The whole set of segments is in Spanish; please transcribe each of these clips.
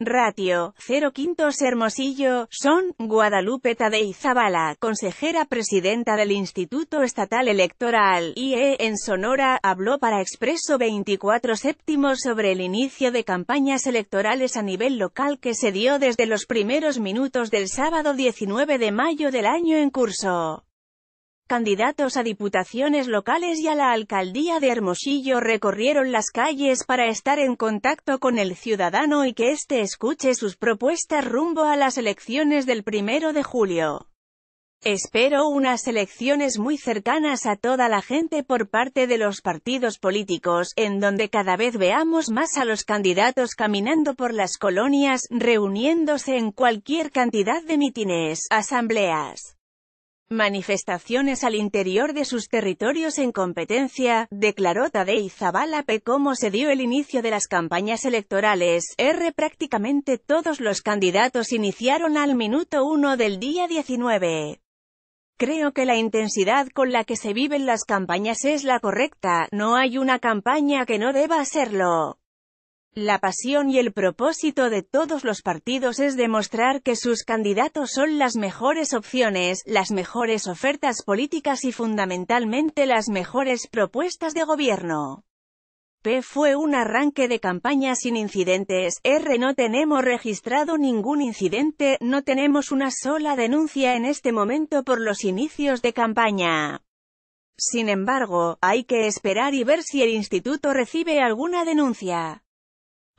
Ratio, 0 quintos Hermosillo, Son, Guadalupe Tadei Zabala, consejera presidenta del Instituto Estatal Electoral, IE, en Sonora, habló para Expreso 24 séptimos sobre el inicio de campañas electorales a nivel local que se dio desde los primeros minutos del sábado 19 de mayo del año en curso. Candidatos a diputaciones locales y a la alcaldía de Hermosillo recorrieron las calles para estar en contacto con el ciudadano y que éste escuche sus propuestas rumbo a las elecciones del primero de julio. Espero unas elecciones muy cercanas a toda la gente por parte de los partidos políticos, en donde cada vez veamos más a los candidatos caminando por las colonias, reuniéndose en cualquier cantidad de mítines, asambleas manifestaciones al interior de sus territorios en competencia, declaró Tadei Zabalape como se dio el inicio de las campañas electorales, R. Prácticamente todos los candidatos iniciaron al minuto 1 del día 19. Creo que la intensidad con la que se viven las campañas es la correcta, no hay una campaña que no deba serlo. La pasión y el propósito de todos los partidos es demostrar que sus candidatos son las mejores opciones, las mejores ofertas políticas y fundamentalmente las mejores propuestas de gobierno. P fue un arranque de campaña sin incidentes, R no tenemos registrado ningún incidente, no tenemos una sola denuncia en este momento por los inicios de campaña. Sin embargo, hay que esperar y ver si el instituto recibe alguna denuncia.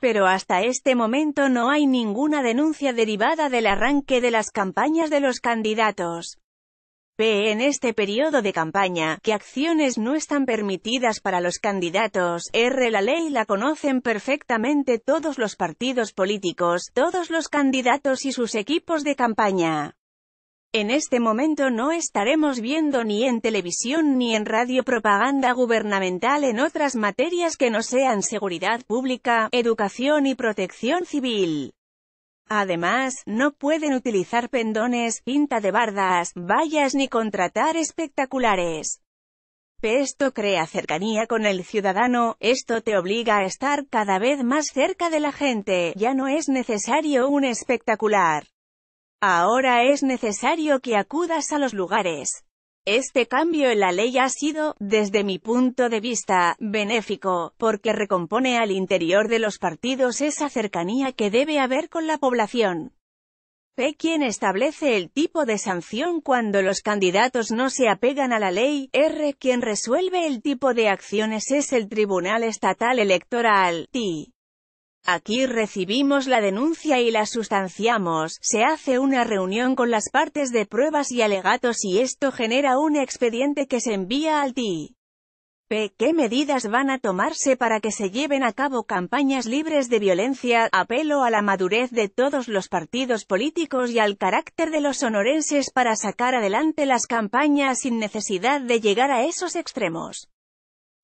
Pero hasta este momento no hay ninguna denuncia derivada del arranque de las campañas de los candidatos. P. En este periodo de campaña, que acciones no están permitidas para los candidatos, R. La ley la conocen perfectamente todos los partidos políticos, todos los candidatos y sus equipos de campaña. En este momento no estaremos viendo ni en televisión ni en radio propaganda gubernamental en otras materias que no sean seguridad pública, educación y protección civil. Además, no pueden utilizar pendones, pinta de bardas, vallas ni contratar espectaculares. Esto crea cercanía con el ciudadano, esto te obliga a estar cada vez más cerca de la gente, ya no es necesario un espectacular. Ahora es necesario que acudas a los lugares. Este cambio en la ley ha sido, desde mi punto de vista, benéfico, porque recompone al interior de los partidos esa cercanía que debe haber con la población. P. Quien establece el tipo de sanción cuando los candidatos no se apegan a la ley. R. Quien resuelve el tipo de acciones es el Tribunal Estatal Electoral. T. Aquí recibimos la denuncia y la sustanciamos, se hace una reunión con las partes de pruebas y alegatos y esto genera un expediente que se envía al TI. ¿Qué medidas van a tomarse para que se lleven a cabo campañas libres de violencia? Apelo a la madurez de todos los partidos políticos y al carácter de los sonorenses para sacar adelante las campañas sin necesidad de llegar a esos extremos.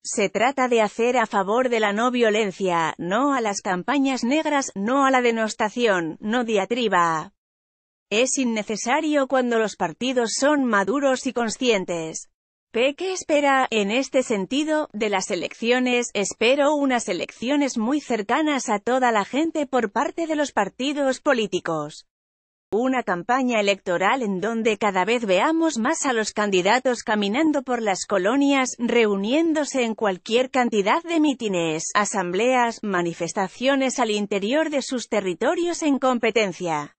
Se trata de hacer a favor de la no violencia, no a las campañas negras, no a la denostación, no diatriba. Es innecesario cuando los partidos son maduros y conscientes. ¿Qué espera, en este sentido, de las elecciones? Espero unas elecciones muy cercanas a toda la gente por parte de los partidos políticos. Una campaña electoral en donde cada vez veamos más a los candidatos caminando por las colonias, reuniéndose en cualquier cantidad de mítines, asambleas, manifestaciones al interior de sus territorios en competencia.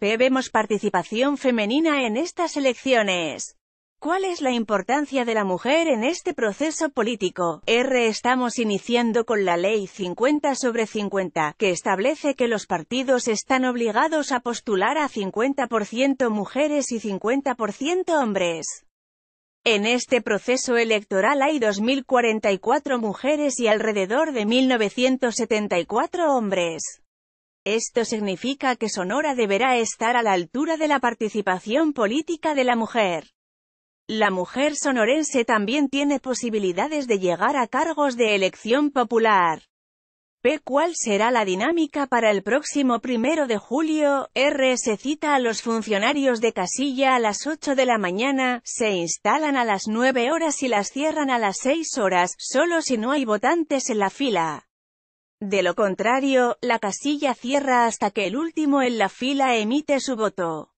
P. Vemos participación femenina en estas elecciones. ¿Cuál es la importancia de la mujer en este proceso político? R. Estamos iniciando con la Ley 50 sobre 50, que establece que los partidos están obligados a postular a 50% mujeres y 50% hombres. En este proceso electoral hay 2.044 mujeres y alrededor de 1.974 hombres. Esto significa que Sonora deberá estar a la altura de la participación política de la mujer. La mujer sonorense también tiene posibilidades de llegar a cargos de elección popular. P. ¿Cuál será la dinámica para el próximo primero de julio? R. Se cita a los funcionarios de casilla a las 8 de la mañana, se instalan a las 9 horas y las cierran a las 6 horas, solo si no hay votantes en la fila. De lo contrario, la casilla cierra hasta que el último en la fila emite su voto.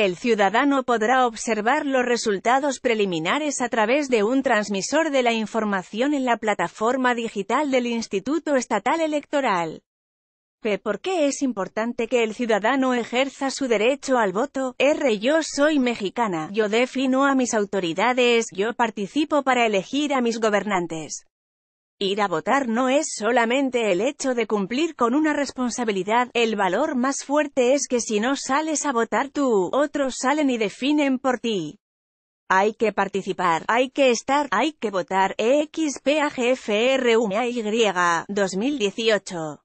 El ciudadano podrá observar los resultados preliminares a través de un transmisor de la información en la plataforma digital del Instituto Estatal Electoral. ¿Por qué es importante que el ciudadano ejerza su derecho al voto? R. Yo soy mexicana. Yo defino a mis autoridades. Yo participo para elegir a mis gobernantes. Ir a votar no es solamente el hecho de cumplir con una responsabilidad, el valor más fuerte es que si no sales a votar tú, otros salen y definen por ti. Hay que participar, hay que estar, hay que votar, EXPAGFRUMAY 2018